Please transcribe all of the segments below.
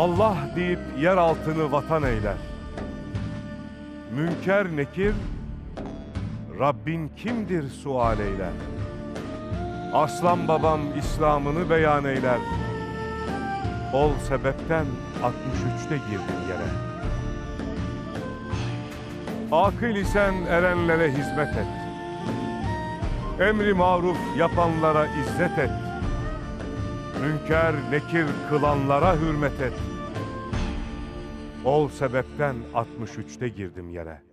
Allah deyip yer altını vatan eyler. Münker nekir, Rabbin kimdir sual eyler. Aslan babam İslam'ını beyan eyler. Ol sebepten 63'te girdin yere. Akıl isen erenlere hizmet et. Emri maruf yapanlara izzet et. Münker nekir kılanlara hürmet et. Ol sebepten 63'te girdim yere.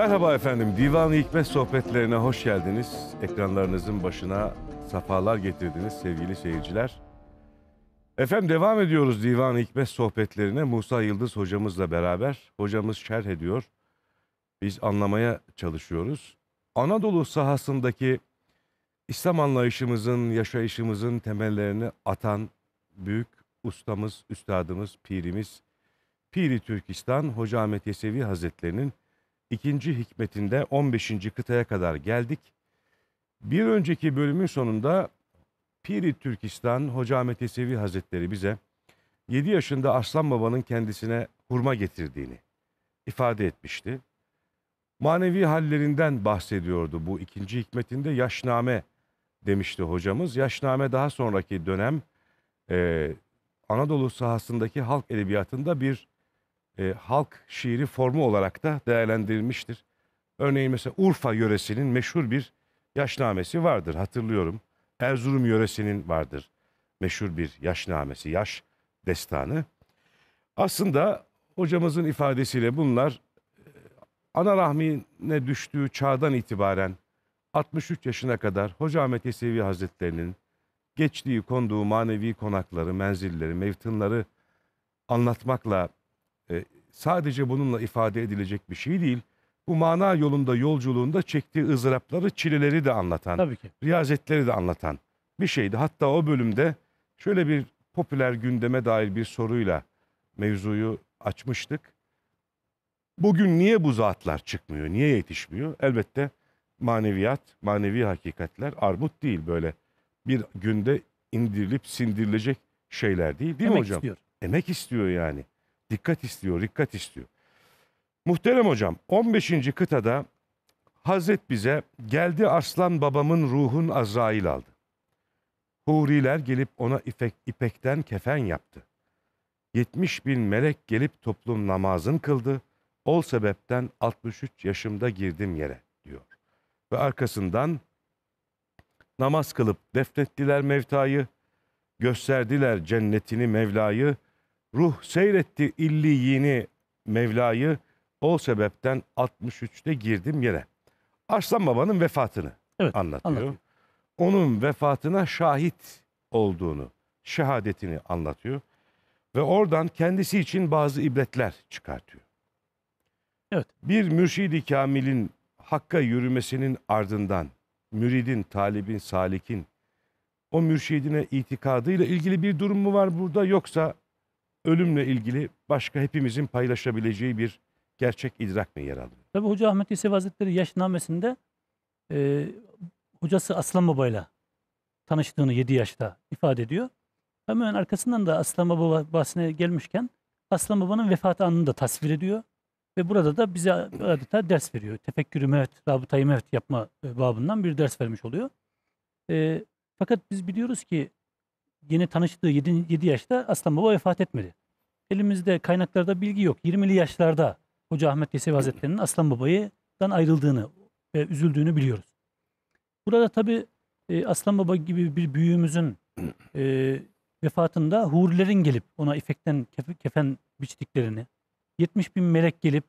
Merhaba efendim, Divan-ı Hikmet sohbetlerine hoş geldiniz. Ekranlarınızın başına safalar getirdiniz sevgili seyirciler. Efendim devam ediyoruz Divan-ı Hikmet sohbetlerine Musa Yıldız hocamızla beraber. Hocamız şerh ediyor, biz anlamaya çalışıyoruz. Anadolu sahasındaki İslam anlayışımızın, yaşayışımızın temellerini atan büyük ustamız, üstadımız, pirimiz, Piri Türkistan Hoca Ahmet Yesevi Hazretlerinin ikinci hikmetinde 15. kıtaya kadar geldik. Bir önceki bölümün sonunda Piri Türkistan Hoca Ahmet Yesevi Hazretleri bize 7 yaşında Aslan Baba'nın kendisine hurma getirdiğini ifade etmişti. Manevi hallerinden bahsediyordu bu ikinci hikmetinde yaşname demişti hocamız. Yaşname daha sonraki dönem e, Anadolu sahasındaki halk edebiyatında bir e, halk şiiri formu olarak da değerlendirilmiştir. Örneğin mesela Urfa yöresinin meşhur bir yaşnamesi vardır hatırlıyorum. Erzurum yöresinin vardır meşhur bir yaşnamesi, yaş destanı. Aslında hocamızın ifadesiyle bunlar e, ana rahmine düştüğü çağdan itibaren 63 yaşına kadar Hoca Ahmet Yesevi Hazretleri'nin geçtiği konduğu manevi konakları, menzilleri, mevtınları anlatmakla e, sadece bununla ifade edilecek bir şey değil. Bu mana yolunda yolculuğunda çektiği ızırapları, çileleri de anlatan, Tabii ki. riyazetleri de anlatan bir şeydi. Hatta o bölümde şöyle bir popüler gündeme dair bir soruyla mevzuyu açmıştık. Bugün niye bu zatlar çıkmıyor, niye yetişmiyor? Elbette maneviyat, manevi hakikatler armut değil böyle bir günde indirilip sindirilecek şeyler değil değil Emek mi hocam? Istiyor. Emek istiyor yani. Dikkat istiyor, dikkat istiyor. Muhterem hocam 15. kıtada Hazret bize geldi aslan babamın ruhun Azrail aldı. Huriler gelip ona ipek, ipekten kefen yaptı. 70 bin melek gelip toplum namazın kıldı. Ol sebepten 63 yaşımda girdim yere diyor. Ve arkasından namaz kılıp defnettiler Mevta'yı, gösterdiler cennetini Mevla'yı, Ruh seyretti illiyini Mevla'yı o sebepten 63'te girdim yere. Arslan Baba'nın vefatını evet, anlatıyor. anlatıyor. Onun vefatına şahit olduğunu, şehadetini anlatıyor. Ve oradan kendisi için bazı ibretler çıkartıyor. Evet. Bir mürşidi kamilin hakka yürümesinin ardından müridin, talibin, salikin o mürşidine itikadıyla ilgili bir durum mu var burada yoksa ölümle ilgili başka hepimizin paylaşabileceği bir gerçek idrak mı yer alıyor? Tabi Hoca Ahmet Yesevi Hazretleri yaşnamesinde e, hocası Aslan Baba'yla tanıştığını 7 yaşta ifade ediyor. Hemen arkasından da Aslan Baba bahsine gelmişken Aslan Baba'nın vefat anını da tasvir ediyor. Ve burada da bize adeta ders veriyor. Tefekkürü mevt, rabıtayı mevt yapma e, babından bir ders vermiş oluyor. E, fakat biz biliyoruz ki yeni tanıştığı 7, 7 yaşta Aslan Baba vefat etmedi. Elimizde kaynaklarda bilgi yok. 20'li yaşlarda Hoca Ahmet Yesevi Hazretleri'nin Aslan Baba'dan ayrıldığını ve üzüldüğünü biliyoruz. Burada tabi e, Aslan Baba gibi bir büyüğümüzün e, vefatında hurilerin gelip ona ifekten kefen biçtiklerini, 70 bin melek gelip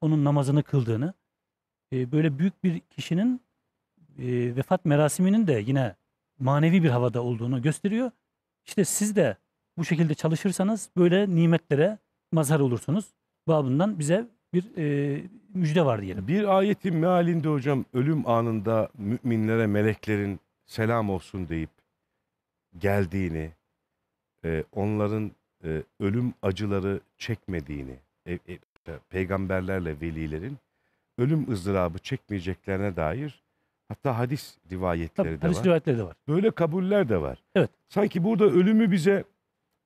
onun namazını kıldığını, e, böyle büyük bir kişinin e, vefat merasiminin de yine manevi bir havada olduğunu gösteriyor. İşte siz de bu şekilde çalışırsanız böyle nimetlere mazhar olursunuz. Babından bize bir e, müjde var diyelim. Bir ayetin mealinde hocam ölüm anında müminlere meleklerin selam olsun deyip geldiğini, e, onların e, ölüm acıları çekmediğini, e, e, peygamberlerle velilerin ölüm ızdırabı çekmeyeceklerine dair Hatta hadis rivayetleri Tabii, de hadis var. rivayetleri de var. Böyle kabuller de var. Evet. Sanki burada ölümü bize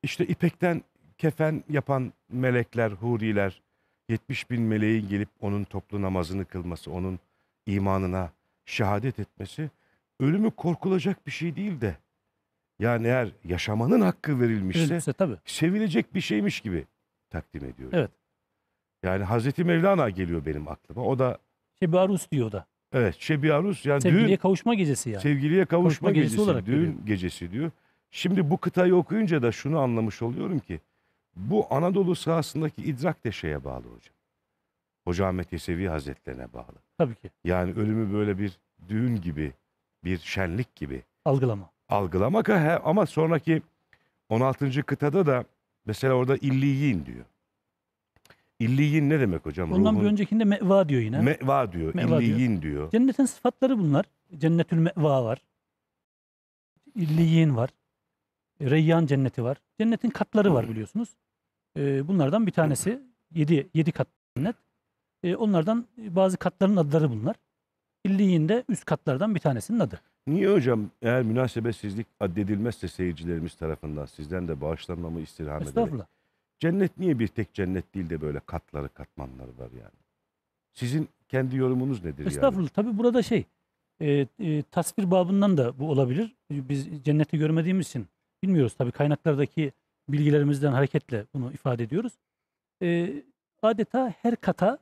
işte ipekten kefen yapan melekler, huriler, 70 bin meleğin gelip onun toplu namazını kılması, onun imanına şehadet etmesi ölümü korkulacak bir şey değil de yani eğer yaşamanın hakkı verilmişse Verilmişse tabii. sevilecek bir şeymiş gibi takdim ediyorum. Evet. Yani Hazreti Mevlana geliyor benim aklıma. O da Şey Barus diyor da. Evet Şebi Arus yani Sevgiliye düğün kavuşma gecesi yani. sevgiliye kavuşma, Kavuşma gecesi gecesi, olarak düğün görüyorum. gecesi diyor. Şimdi bu kıtayı okuyunca da şunu anlamış oluyorum ki bu Anadolu sahasındaki idrak de şeye bağlı hocam. Hoca Ahmet Yesevi Hazretlerine bağlı. Tabii ki. Yani ölümü böyle bir düğün gibi, bir şenlik gibi Algılama. algılamak ha- ama sonraki 16. kıtada da mesela orada illiyin diyor. İlliyin ne demek hocam? Ondan Ruhun... bir öncekinde meva diyor yine. Meva diyor, meva illiyin diyor. diyor. Cennetin sıfatları bunlar. Cennetül meva var. İlliyin var. Reyyan cenneti var. Cennetin katları var biliyorsunuz. Ee, bunlardan bir tanesi yedi yedi kat cennet. Ee, onlardan bazı katların adları bunlar. İlliyin de üst katlardan bir tanesinin adı. Niye hocam eğer münasebetsizlik addedilmezse seyircilerimiz tarafından sizden de bağışlanmamı istirham ederek Cennet niye bir tek cennet değil de böyle katları katmanları var yani? Sizin kendi yorumunuz nedir Estağfurullah. yani? Tabii burada şey e, e, tasvir babından da bu olabilir. Biz cenneti görmediğimiz için bilmiyoruz. Tabii kaynaklardaki bilgilerimizden hareketle bunu ifade ediyoruz. E, adeta her kata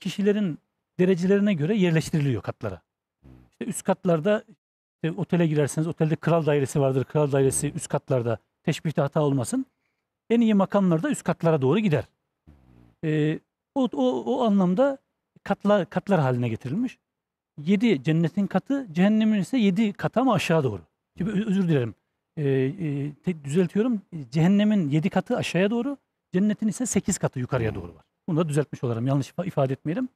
kişilerin derecelerine göre yerleştiriliyor katlara. İşte üst katlarda işte otele girerseniz otelde kral dairesi vardır. Kral dairesi üst katlarda teşbihte hata olmasın. En iyi makamlar da üst katlara doğru gider. E, o, o, o anlamda katlar, katlar haline getirilmiş. Yedi cennetin katı, cehennemin ise yedi kata mı aşağı doğru? Gibi, özür dilerim. E, e, te, düzeltiyorum. Cehennemin yedi katı aşağıya doğru, cennetin ise sekiz katı yukarıya doğru var. Bunu da düzeltmiş olalım. Yanlış ifade etmeyelim.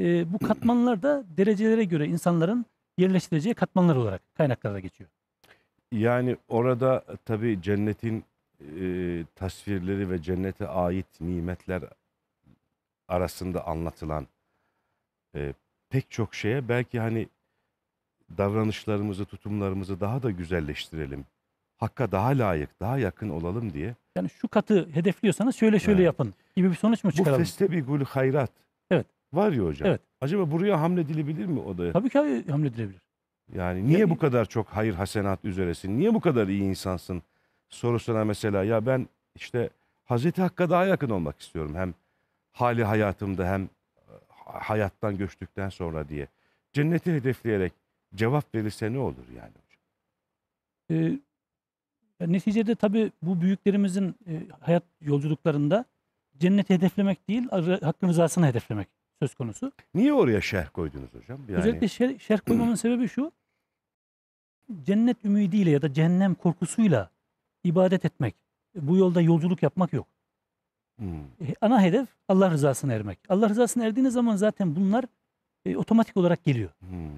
E, bu katmanlar da derecelere göre insanların yerleştireceği katmanlar olarak kaynaklarda geçiyor. Yani orada tabii cennetin e, tasvirleri ve cennete ait nimetler arasında anlatılan e, pek çok şeye belki hani davranışlarımızı, tutumlarımızı daha da güzelleştirelim. Hakka daha layık, daha yakın olalım diye. Yani şu katı hedefliyorsanız şöyle şöyle evet. yapın gibi bir sonuç mu çıkaralım? Bu feste bir gül hayrat. Evet. Var ya hocam. Evet. Acaba buraya hamledilebilir mi odaya? Tabii ki hamledilebilir. Yani niye yani, bu kadar çok hayır hasenat üzeresin? Niye bu kadar iyi insansın? sorusuna mesela ya ben işte Hazreti Hakk'a daha yakın olmak istiyorum. Hem hali hayatımda hem e, hayattan göçtükten sonra diye. Cenneti hedefleyerek cevap verirse ne olur yani hocam? Ee, neticede tabii bu büyüklerimizin e, hayat yolculuklarında cenneti hedeflemek değil, hakkın rızasını hedeflemek söz konusu. Niye oraya şerh koydunuz hocam? Yani... Özellikle şerh, şerh koymamın sebebi şu. Cennet ümidiyle ya da cehennem korkusuyla ibadet etmek. Bu yolda yolculuk yapmak yok. Hmm. E, ana hedef Allah rızasına ermek. Allah rızasına erdiğiniz zaman zaten bunlar e, otomatik olarak geliyor. Hmm.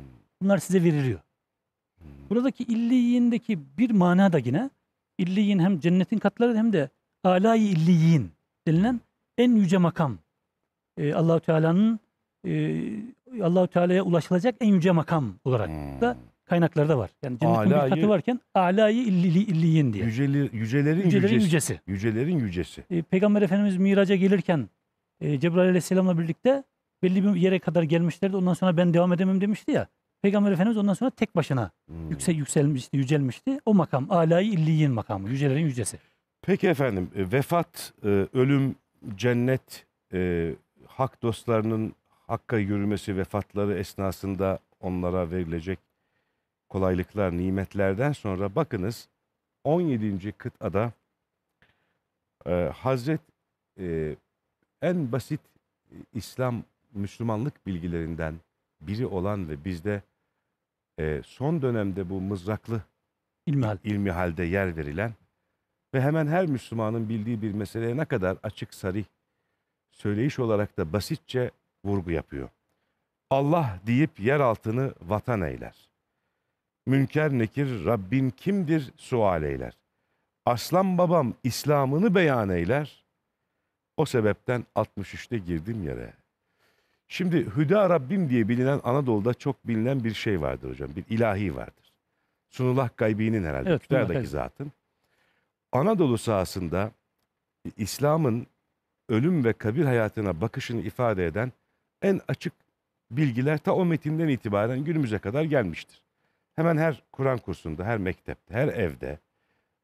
Bunlar size veriliyor. Hmm. Buradaki illiyindeki bir mana da yine illiyin hem cennetin katları hem de alay illiyin denilen en yüce makam. E, Allahu Teala'nın e, Allahu Teala'ya ulaşılacak en yüce makam olarak hmm. da kaynaklarda var. Yani cennetin Âlâ-i- tatı varken alayı illi illiyin diye. Yüceler, yücelerin, Yücelerin yücesi. yücesi. Yücelerin yücesi. E, Peygamber Efendimiz miraca gelirken e, Cebrail Aleyhisselam'la birlikte belli bir yere kadar gelmişlerdi. Ondan sonra ben devam edemem demişti ya. Peygamber Efendimiz ondan sonra tek başına Hmm. yüksek yükselmişti, yücelmişti. O makam alayı illiyin makamı, yücelerin yücesi. Peki efendim e, vefat, e, ölüm, cennet, e, hak dostlarının hakka yürümesi vefatları esnasında onlara verilecek kolaylıklar, nimetlerden sonra bakınız 17. kıtada e, Hazret e, en basit e, İslam Müslümanlık bilgilerinden biri olan ve bizde e, son dönemde bu mızraklı ilmihal. ilmihalde yer verilen ve hemen her Müslümanın bildiği bir meseleye ne kadar açık sarih söyleyiş olarak da basitçe vurgu yapıyor. Allah deyip yer altını vatan eyler. Münker nekir Rabbin kimdir sual eyler. Aslan babam İslam'ını beyan eyler. O sebepten 63'te girdim yere. Şimdi Hüda Rabbim diye bilinen Anadolu'da çok bilinen bir şey vardır hocam. Bir ilahi vardır. Sunullah Gaybi'nin herhalde. Evet, Kütahya'daki zatın. Anadolu sahasında İslam'ın ölüm ve kabir hayatına bakışını ifade eden en açık bilgiler ta o metinden itibaren günümüze kadar gelmiştir. Hemen her Kur'an kursunda, her mektepte, her evde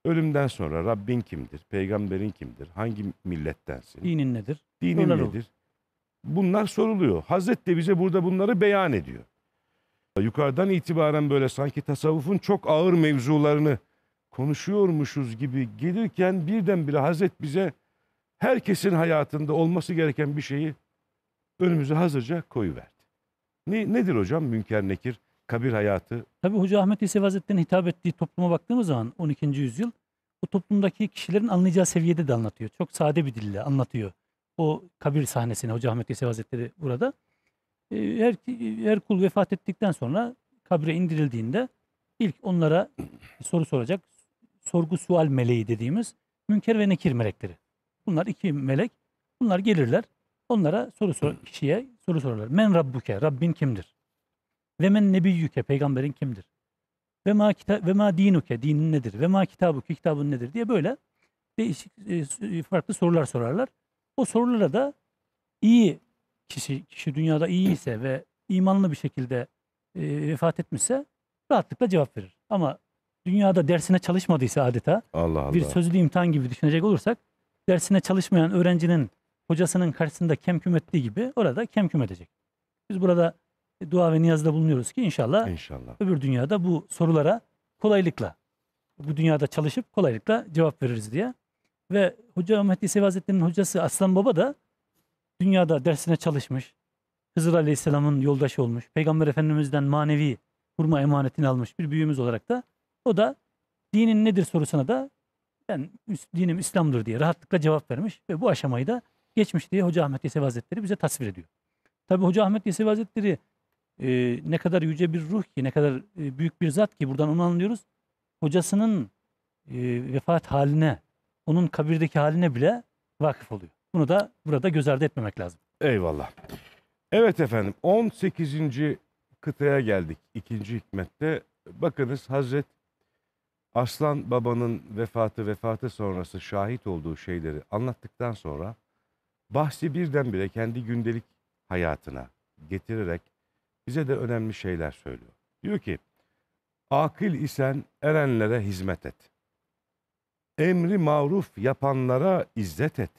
ölümden sonra Rabbin kimdir, peygamberin kimdir, hangi millettensin, Dinin nedir? dinin Sorular nedir? Bunlar soruluyor. Hazret de bize burada bunları beyan ediyor. Yukarıdan itibaren böyle sanki tasavvufun çok ağır mevzularını konuşuyormuşuz gibi gelirken birdenbire Hazret bize herkesin hayatında olması gereken bir şeyi önümüze hazırca koyuverdi. Ne, nedir hocam münker nekir? kabir hayatı. Tabii Hoca Ahmet Yesevi Hazretleri'nin hitap ettiği topluma baktığımız zaman 12. yüzyıl o toplumdaki kişilerin anlayacağı seviyede de anlatıyor. Çok sade bir dille anlatıyor. O kabir sahnesini Hoca Ahmet Yesevi Hazretleri burada. Ee, her, her kul vefat ettikten sonra kabre indirildiğinde ilk onlara soru soracak sorgu sual meleği dediğimiz münker ve nekir melekleri. Bunlar iki melek. Bunlar gelirler. Onlara soru sor kişiye soru sorarlar. Men rabbuke, Rabbin kimdir? Ve men nebiyyüke peygamberin kimdir? Ve ma kita ve ma dinuke dinin nedir? Ve ma kitabuke kitabın nedir diye böyle değişik e, e, farklı sorular sorarlar. O sorulara da iyi kişi kişi dünyada iyi ise ve imanlı bir şekilde e, vefat etmişse rahatlıkla cevap verir. Ama dünyada dersine çalışmadıysa adeta Allah Allah. bir sözlü imtihan gibi düşünecek olursak dersine çalışmayan öğrencinin hocasının karşısında kemküm ettiği gibi orada kemküm edecek. Biz burada e, dua ve niyazda bulunuyoruz ki inşallah, inşallah. öbür dünyada bu sorulara kolaylıkla bu dünyada çalışıp kolaylıkla cevap veririz diye. Ve Hoca Mehdi Sevi Hazretleri'nin hocası Aslan Baba da dünyada dersine çalışmış. Hızır Aleyhisselam'ın yoldaşı olmuş. Peygamber Efendimiz'den manevi hurma emanetini almış bir büyüğümüz olarak da. O da dinin nedir sorusuna da ben dinim İslam'dır diye rahatlıkla cevap vermiş ve bu aşamayı da geçmiş diye Hoca Ahmet Yesevi Hazretleri bize tasvir ediyor. Tabi Hoca Ahmet Yesevi Hazretleri e, ne kadar yüce bir ruh ki, ne kadar e, büyük bir zat ki buradan onu anlıyoruz. Hocasının e, vefat haline, onun kabirdeki haline bile vakıf oluyor. Bunu da burada göz ardı etmemek lazım. Eyvallah. Evet efendim 18. kıtaya geldik ikinci hikmette. Bakınız Hazret Aslan Baba'nın vefatı vefatı sonrası şahit olduğu şeyleri anlattıktan sonra bahsi birdenbire kendi gündelik hayatına getirerek bize de önemli şeyler söylüyor. Diyor ki, akil isen erenlere hizmet et. Emri maruf yapanlara izzet et.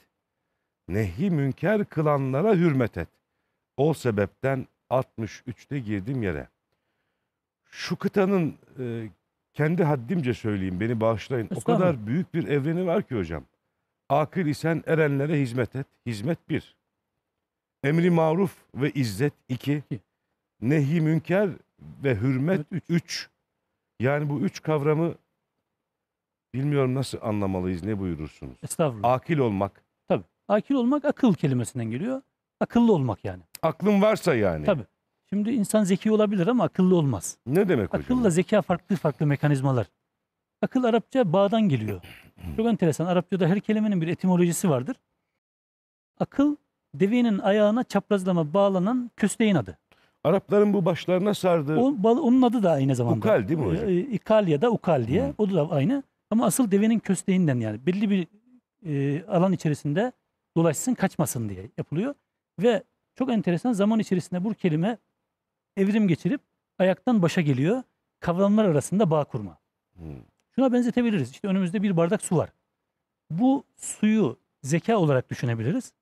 Nehi münker kılanlara hürmet et. O sebepten 63'te girdim yere. Şu kıtanın e, kendi haddimce söyleyeyim beni bağışlayın. O kadar büyük bir evreni var ki hocam. Akıl isen erenlere hizmet et. Hizmet bir. Emri maruf ve izzet iki nehi münker ve hürmet üç. üç. Yani bu üç kavramı bilmiyorum nasıl anlamalıyız, ne buyurursunuz? Estağfurullah. Akil olmak. Tabii. Akil olmak akıl kelimesinden geliyor. Akıllı olmak yani. Aklın varsa yani. Tabii. Şimdi insan zeki olabilir ama akıllı olmaz. Ne demek Akılla hocam? Akılla zeka farklı farklı mekanizmalar. Akıl Arapça bağdan geliyor. Çok enteresan. Arapçada her kelimenin bir etimolojisi vardır. Akıl devenin ayağına çaprazlama bağlanan kösteğin adı. Arapların bu başlarına sardığı... O, onun adı da aynı zamanda. Ukal değil mi hocam? E, İkal e, ya da ukal diye. O da aynı. Ama asıl devenin kösteğinden yani. Belli bir e, alan içerisinde dolaşsın kaçmasın diye yapılıyor. Ve çok enteresan zaman içerisinde bu kelime evrim geçirip ayaktan başa geliyor. Kavramlar arasında bağ kurma. Şuna benzetebiliriz. İşte önümüzde bir bardak su var. Bu suyu zeka olarak düşünebiliriz.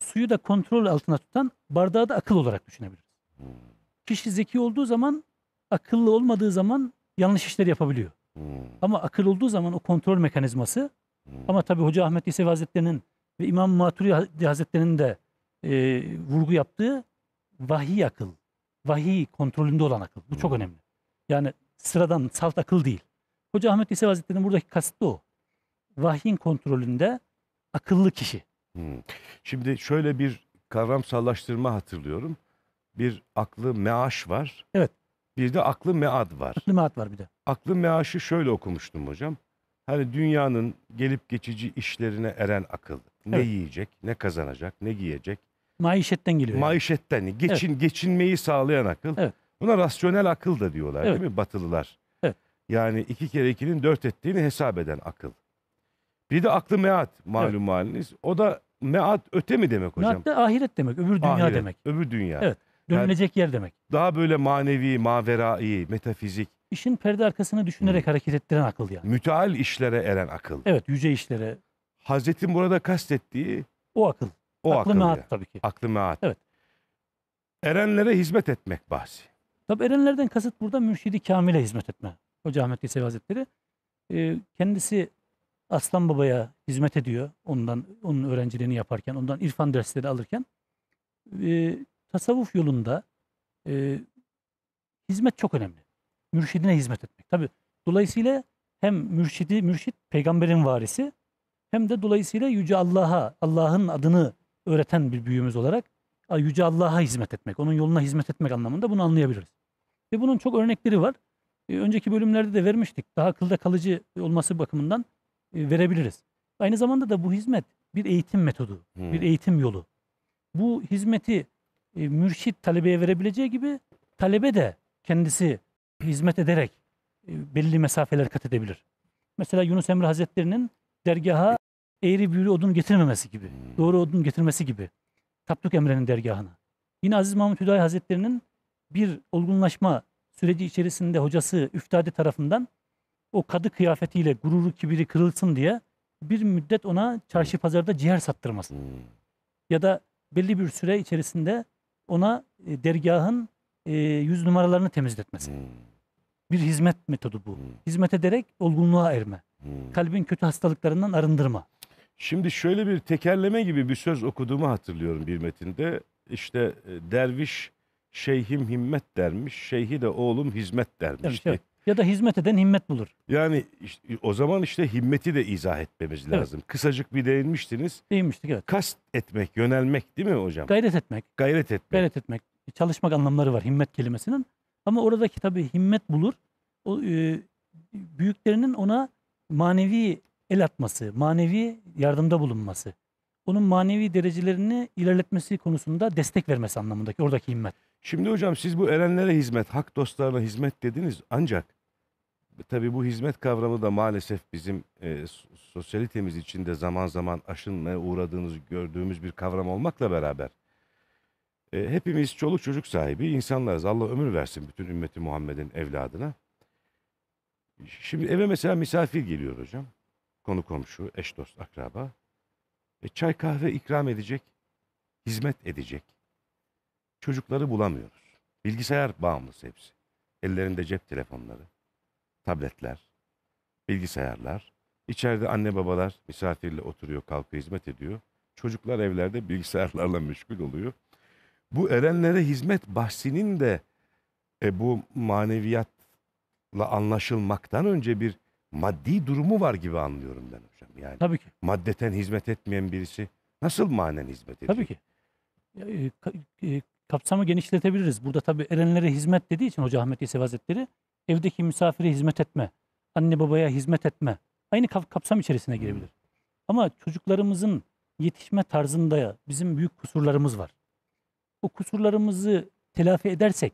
Suyu da kontrol altına tutan bardağı da akıl olarak düşünebiliriz. Hmm. Kişi zeki olduğu zaman, akıllı olmadığı zaman yanlış işler yapabiliyor. Hmm. Ama akıl olduğu zaman o kontrol mekanizması hmm. ama tabii Hoca Ahmet Yesevi Hazretleri'nin ve İmam Maturi Hazretleri'nin de e, vurgu yaptığı vahiy akıl. Vahiy kontrolünde olan akıl. Bu çok önemli. Yani sıradan salt akıl değil. Hoca Ahmet Yesevi Hazretleri'nin buradaki kastı o. Vahyin kontrolünde akıllı kişi. Şimdi şöyle bir kavramsallaştırma hatırlıyorum bir aklı meaş var. Evet. Bir de aklı mead var. Aklı mead var bir de. Aklı meaşı şöyle okumuştum hocam. Hani dünyanın gelip geçici işlerine eren akıl. Ne yiyecek, ne kazanacak, ne giyecek. Maişetten geliyor. Yani. Geçin, evet. Geçinmeyi sağlayan akıl. Evet. Buna rasyonel akıl da diyorlar evet. değil mi batılılar? Evet. Yani iki kere ikinin dört ettiğini hesap eden akıl. Bir de aklı mead malum evet. haliniz. O da mead öte mi demek hocam? Mead de ahiret demek, öbür dünya ahiret, demek. Öbür dünya. Evet. Dönülecek yer demek. Daha böyle manevi, maverai, metafizik. İşin perde arkasını düşünerek hareket ettiren akıl yani. Müteal işlere eren akıl. Evet yüce işlere Hazretin burada kastettiği o akıl. o akıl. Aklı yani. tabii ki. Aklı meat. Evet. Erenlere hizmet etmek bahsi. Tabii erenlerden kasıt burada mürşidi kamile hizmet etme. Hoca Ahmet Yesevi Hazretleri e, kendisi Aslan Baba'ya hizmet ediyor. Ondan onun öğrenciliğini yaparken, ondan irfan dersleri alırken e, tasavvuf yolunda e, hizmet çok önemli. Mürşidine hizmet etmek. Tabi dolayısıyla hem mürşidi, mürşit peygamberin varisi hem de dolayısıyla Yüce Allah'a, Allah'ın adını öğreten bir büyüğümüz olarak Yüce Allah'a hizmet etmek, onun yoluna hizmet etmek anlamında bunu anlayabiliriz. Ve bunun çok örnekleri var. E, önceki bölümlerde de vermiştik. Daha akılda kalıcı olması bakımından e, verebiliriz. Aynı zamanda da bu hizmet bir eğitim metodu, hmm. bir eğitim yolu. Bu hizmeti e, mürşit talebeye verebileceği gibi talebe de kendisi hizmet ederek e, belli mesafeler kat edebilir. Mesela Yunus Emre Hazretleri'nin dergaha eğri büğrü odun getirmemesi gibi, hmm. doğru odun getirmesi gibi Tapduk Emre'nin dergahına. Yine Aziz Mahmut Hüdayi Hazretleri'nin bir olgunlaşma süreci içerisinde hocası Üftadi tarafından o kadı kıyafetiyle gururu kibiri kırılsın diye bir müddet ona çarşı hmm. pazarda ciğer sattırması. Hmm. Ya da belli bir süre içerisinde ona e, dergahın e, yüz numaralarını temizletmesi. Hmm. Bir hizmet metodu bu. Hmm. Hizmet ederek olgunluğa erme. Hmm. Kalbin kötü hastalıklarından arındırma. Şimdi şöyle bir tekerleme gibi bir söz okuduğumu hatırlıyorum bir metinde. İşte e, derviş şeyhim himmet dermiş, şeyhi de oğlum hizmet dermiş. Evet, evet ya da hizmet eden himmet bulur. Yani işte, o zaman işte himmeti de izah etmemiz evet. lazım. Kısacık bir değinmiştiniz. Değinmiştik evet. Kast etmek, yönelmek değil mi hocam? Gayret etmek. Gayret etmek. Gayret etmek. Çalışmak anlamları var himmet kelimesinin. Ama oradaki tabii himmet bulur. O e, büyüklerinin ona manevi el atması, manevi yardımda bulunması, onun manevi derecelerini ilerletmesi konusunda destek vermesi anlamındaki oradaki himmet. Şimdi hocam siz bu erenlere hizmet, hak dostlarına hizmet dediniz ancak tabii bu hizmet kavramı da maalesef bizim e, sosyalitemiz içinde zaman zaman aşınmaya uğradığımız, gördüğümüz bir kavram olmakla beraber e, hepimiz çoluk çocuk sahibi insanlarız. Allah ömür versin bütün ümmeti Muhammed'in evladına. Şimdi eve mesela misafir geliyor hocam. Konu komşu, eş dost, akraba. E, çay kahve ikram edecek, hizmet edecek. Çocukları bulamıyoruz. Bilgisayar bağımlısı hepsi. Ellerinde cep telefonları, tabletler, bilgisayarlar. İçeride anne babalar misafirle oturuyor, kalkıyor, hizmet ediyor. Çocuklar evlerde bilgisayarlarla meşgul oluyor. Bu erenlere hizmet bahsinin de e, bu maneviyatla anlaşılmaktan önce bir maddi durumu var gibi anlıyorum ben hocam. Yani Tabii ki. Maddeten hizmet etmeyen birisi nasıl manen hizmet ediyor? Tabii ki. E, e, kapsamı genişletebiliriz. Burada tabii erenlere hizmet dediği için Hoca Ahmet İsev Hazretleri evdeki misafire hizmet etme, anne babaya hizmet etme aynı kapsam içerisine girebilir. Ama çocuklarımızın yetişme tarzında bizim büyük kusurlarımız var. O kusurlarımızı telafi edersek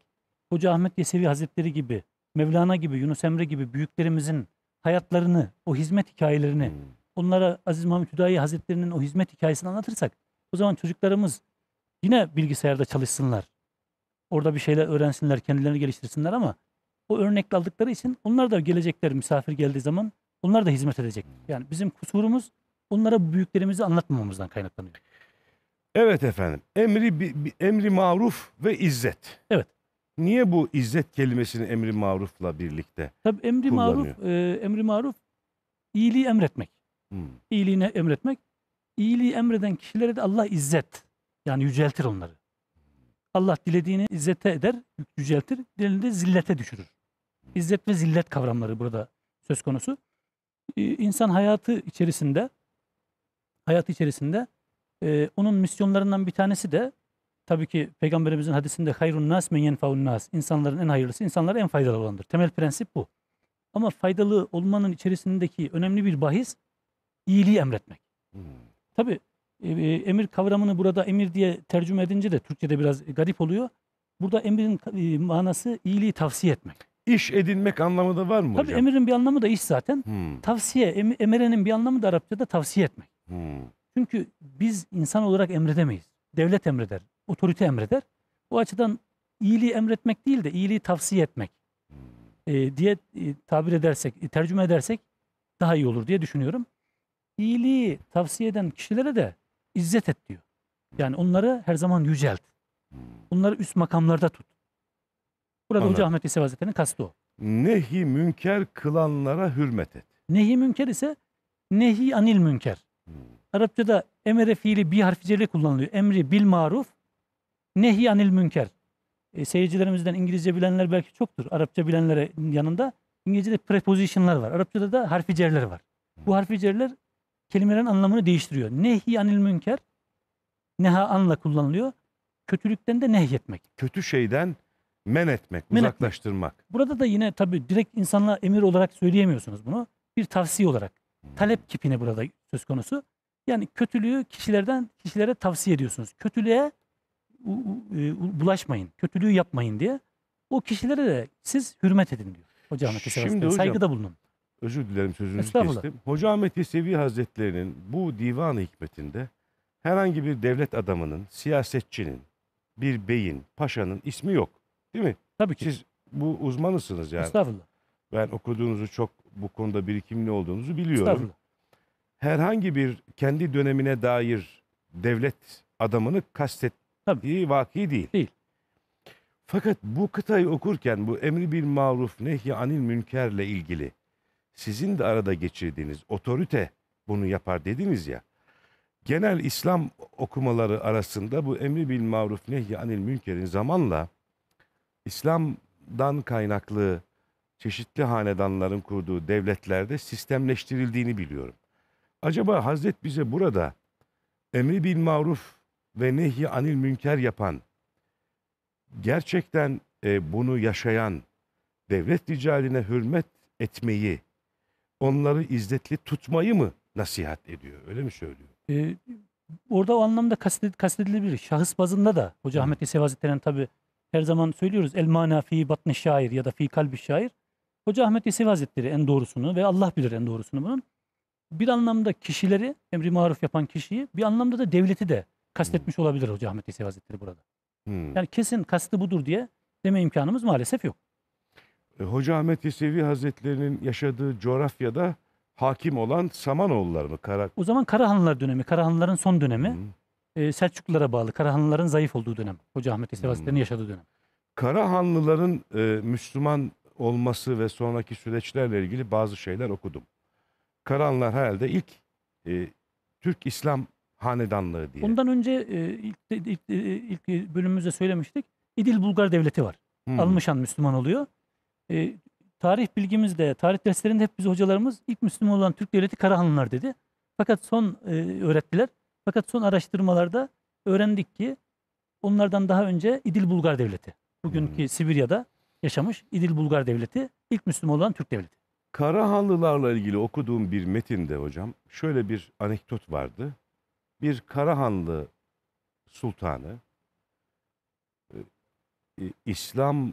Hoca Ahmet Yesevi Hazretleri gibi, Mevlana gibi, Yunus Emre gibi büyüklerimizin hayatlarını, o hizmet hikayelerini, hmm. onlara Aziz Mahmut Hüdayi Hazretleri'nin o hizmet hikayesini anlatırsak o zaman çocuklarımız Yine bilgisayarda çalışsınlar. Orada bir şeyler öğrensinler, kendilerini geliştirsinler ama o örnekle aldıkları için onlar da gelecekler misafir geldiği zaman onlar da hizmet edecek. Yani bizim kusurumuz onlara büyüklerimizi anlatmamamızdan kaynaklanıyor. Evet efendim. Emri emri maruf ve izzet. Evet. Niye bu izzet kelimesini emri marufla birlikte? Tabii emri maruf e, emri maruf iyiliği emretmek. Hmm. İyiliğini emretmek. İyiliği emreden kişilere de Allah izzet yani yüceltir onları. Allah dilediğini izzete eder, yüceltir, dilediğini de zillete düşürür. İzzet ve zillet kavramları burada söz konusu. Ee, insan hayatı içerisinde hayatı içerisinde e, onun misyonlarından bir tanesi de tabii ki peygamberimizin hadisinde hayrun nas men yenfaun nas. İnsanların en hayırlısı, insanlara en faydalı olandır. Temel prensip bu. Ama faydalı olmanın içerisindeki önemli bir bahis iyiliği emretmek. Hmm. Tabii emir kavramını burada emir diye tercüme edince de Türkçe'de biraz garip oluyor. Burada emirin manası iyiliği tavsiye etmek. İş edinmek anlamı da var mı Tabii hocam? Tabii emirin bir anlamı da iş zaten. Hmm. Tavsiye, em, emerenin bir anlamı da Arapçada tavsiye etmek. Hmm. Çünkü biz insan olarak emredemeyiz. Devlet emreder, otorite emreder. Bu açıdan iyiliği emretmek değil de iyiliği tavsiye etmek e, diye e, tabir edersek, e, tercüme edersek daha iyi olur diye düşünüyorum. İyiliği tavsiye eden kişilere de İzzet et diyor. Yani onları her zaman yücelt. Hmm. Onları üst makamlarda tut. Burada Anladım. Hoca Ahmet İsevi Hazretleri'nin kastı o. Nehi münker kılanlara hürmet et. Nehi münker ise nehi anil münker. Hmm. Arapçada emre fiili bir harficeyle kullanılıyor. Emri bil maruf, nehi anil münker. E, seyircilerimizden İngilizce bilenler belki çoktur. Arapça bilenlere yanında İngilizce'de prepositionlar var. Arapçada da harficerler var. Bu hmm. harficerler kelimelerin anlamını değiştiriyor. Nehi anil münker neha anla kullanılıyor. Kötülükten de nehyetmek. Kötü şeyden men etmek, men uzaklaştırmak. Etmek. Burada da yine tabii direkt insanla emir olarak söyleyemiyorsunuz bunu. Bir tavsiye olarak. Hmm. Talep kipine burada söz konusu. Yani kötülüğü kişilerden kişilere tavsiye ediyorsunuz. Kötülüğe e, bulaşmayın, kötülüğü yapmayın diye. O kişilere de siz hürmet edin diyor. Hocam Şimdi hocam, saygıda bulunun özür dilerim sözünüzü Estağfurullah. kestim. Hoca Ahmet Yesevi Hazretleri'nin bu divan hikmetinde herhangi bir devlet adamının, siyasetçinin, bir beyin, paşanın ismi yok. Değil mi? Tabii ki. Siz bu uzmanısınız yani. Estağfurullah. Ben okuduğunuzu çok bu konuda birikimli olduğunuzu biliyorum. Estağfurullah. Herhangi bir kendi dönemine dair devlet adamını kastettiği vaki değil. Değil. Fakat bu kıtayı okurken bu emri bil maruf nehy anil münkerle ilgili sizin de arada geçirdiğiniz otorite bunu yapar dediniz ya. Genel İslam okumaları arasında bu emri bil maruf nehy anil münkerin zamanla İslam'dan kaynaklı çeşitli hanedanların kurduğu devletlerde sistemleştirildiğini biliyorum. Acaba Hazret bize burada emri bil maruf ve nehi anil münker yapan, gerçekten e, bunu yaşayan, devlet ricaline hürmet etmeyi onları izzetli tutmayı mı nasihat ediyor? Öyle mi söylüyor? Ee, orada o anlamda kastet, kastedilebilir. Şahıs bazında da Hoca Ahmet Yesevi Hazretleri'nin tabi her zaman söylüyoruz. El mana fi batni şair ya da fi kalbi şair. Hoca Ahmet Yesevi Hazretleri en doğrusunu ve Allah bilir en doğrusunu bunun. Bir anlamda kişileri, emri maruf yapan kişiyi, bir anlamda da devleti de kastetmiş olabilir Hoca Ahmet Yesevi Hazretleri burada. Hmm. Yani kesin kastı budur diye deme imkanımız maalesef yok. E, Hoca Ahmet Yesevi Hazretleri'nin yaşadığı coğrafyada hakim olan Samanoğulları mı? Kara... O zaman Karahanlılar dönemi, Karahanlıların son dönemi. Hı. E, Selçuklulara bağlı Karahanlıların zayıf olduğu dönem. Hoca Ahmet Yesevi Hazretleri'nin yaşadığı dönem. Karahanlıların e, Müslüman olması ve sonraki süreçlerle ilgili bazı şeyler okudum. Karahanlılar herhalde ilk e, Türk İslam hanedanlığı diye. Ondan önce e, ilk, ilk, ilk bölümümüzde söylemiştik. İdil Bulgar Devleti var. Hmm. Almışan Müslüman oluyor. E, tarih bilgimizde, tarih derslerinde hep biz hocalarımız ilk Müslüman olan Türk devleti Karahanlılar dedi. Fakat son e, öğrettiler. Fakat son araştırmalarda öğrendik ki onlardan daha önce İdil Bulgar Devleti. Bugünkü hmm. Sibirya'da yaşamış İdil Bulgar Devleti ilk Müslüman olan Türk devleti. Karahanlılarla ilgili okuduğum bir metinde hocam şöyle bir anekdot vardı. Bir Karahanlı sultanı e, İslam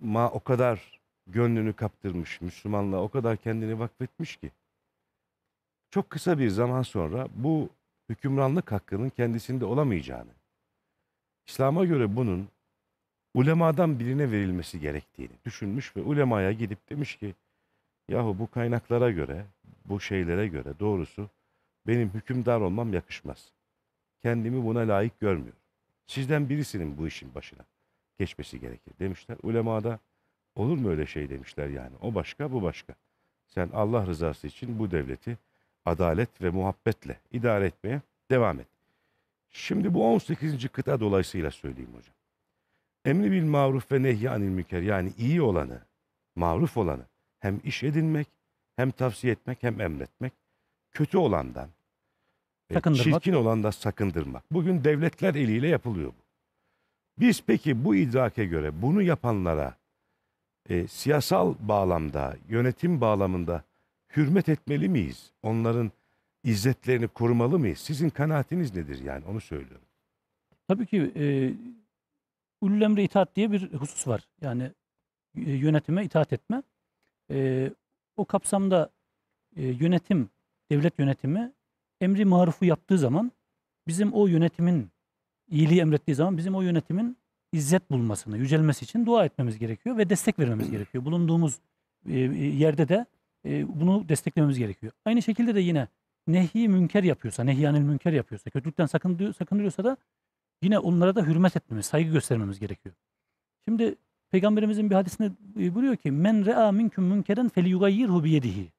ma o kadar gönlünü kaptırmış, Müslümanlığa o kadar kendini vakfetmiş ki çok kısa bir zaman sonra bu hükümranlık hakkının kendisinde olamayacağını, İslam'a göre bunun ulemadan birine verilmesi gerektiğini düşünmüş ve ulemaya gidip demiş ki yahu bu kaynaklara göre, bu şeylere göre doğrusu benim hükümdar olmam yakışmaz. Kendimi buna layık görmüyorum. Sizden birisinin bu işin başına geçmesi gerekir demişler. Ulema da olur mu öyle şey demişler yani. O başka bu başka. Sen Allah rızası için bu devleti adalet ve muhabbetle idare etmeye devam et. Şimdi bu 18. kıta dolayısıyla söyleyeyim hocam. Emri bil maruf ve nehyanil müker yani iyi olanı, maruf olanı hem iş edinmek, hem tavsiye etmek, hem emretmek. Kötü olandan, e, sakındırmak. olan da sakındırmak. Bugün devletler eliyle yapılıyor bu. Biz peki bu idrake göre bunu yapanlara e, siyasal bağlamda, yönetim bağlamında hürmet etmeli miyiz? Onların izzetlerini korumalı mıyız? Sizin kanaatiniz nedir yani onu söylüyorum. Tabii ki e, ulul emre itaat diye bir husus var. Yani e, yönetime itaat etme. E, o kapsamda e, yönetim, devlet yönetimi emri marufu yaptığı zaman bizim o yönetimin iyiliği emrettiği zaman bizim o yönetimin izzet bulmasını, yücelmesi için dua etmemiz gerekiyor ve destek vermemiz gerekiyor. Bulunduğumuz e, e, yerde de e, bunu desteklememiz gerekiyor. Aynı şekilde de yine nehi münker yapıyorsa, nehyanil münker yapıyorsa, kötülükten sakın, sakındırıyorsa da yine onlara da hürmet etmemiz, saygı göstermemiz gerekiyor. Şimdi Peygamberimizin bir hadisinde buyuruyor ki men rea minküm münkeren feliyugayyirhu biyedihi.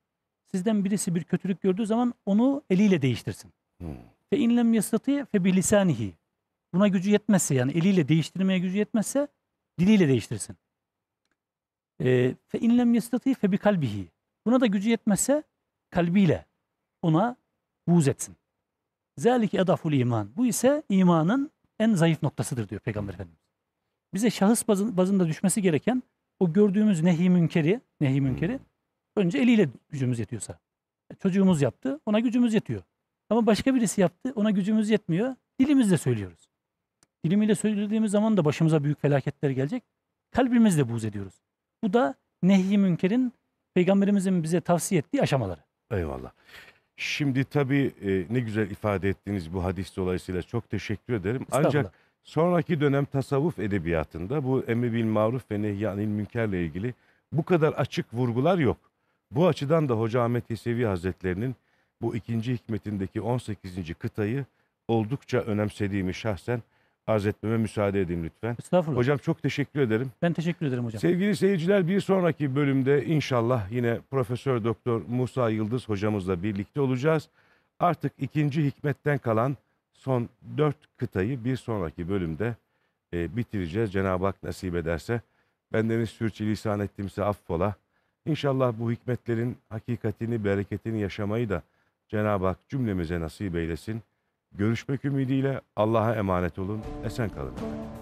Sizden birisi bir kötülük gördüğü zaman onu eliyle değiştirsin. Hmm. Fe inlem yastati fe bilisanihi buna gücü yetmezse yani eliyle değiştirmeye gücü yetmezse diliyle değiştirsin. E, fe inlem yestati fe bi kalbihi. Buna da gücü yetmezse kalbiyle ona buğz etsin. Zelik edaful iman. Bu ise imanın en zayıf noktasıdır diyor Peygamber Efendimiz. Bize şahıs bazında düşmesi gereken o gördüğümüz nehi münkeri, nehi münkeri hmm. önce eliyle gücümüz yetiyorsa. E, çocuğumuz yaptı, ona gücümüz yetiyor. Ama başka birisi yaptı, ona gücümüz yetmiyor. Dilimizle söylüyoruz. İlim söylediğimiz zaman da başımıza büyük felaketler gelecek. Kalbimizle buz ediyoruz. Bu da nehy münkerin peygamberimizin bize tavsiye ettiği aşamaları. Eyvallah. Şimdi tabii e, ne güzel ifade ettiğiniz bu hadis dolayısıyla çok teşekkür ederim. Ancak sonraki dönem tasavvuf edebiyatında bu emri bil maruf ve nehyanil münkerle ilgili bu kadar açık vurgular yok. Bu açıdan da Hoca Ahmet Yesevi Hazretlerinin bu ikinci hikmetindeki 18. kıtayı oldukça önemsediğimi şahsen arz etmeme müsaade edeyim lütfen. Estağfurullah. Hocam çok teşekkür ederim. Ben teşekkür ederim hocam. Sevgili seyirciler bir sonraki bölümde inşallah yine Profesör Doktor Musa Yıldız hocamızla birlikte olacağız. Artık ikinci hikmetten kalan son dört kıtayı bir sonraki bölümde e, bitireceğiz. Cenab-ı Hak nasip ederse. Bendeniz sürçülisan ettimse affola. İnşallah bu hikmetlerin hakikatini, bereketini yaşamayı da Cenab-ı Hak cümlemize nasip eylesin. Görüşmek ümidiyle Allah'a emanet olun. Esen kalın efendim.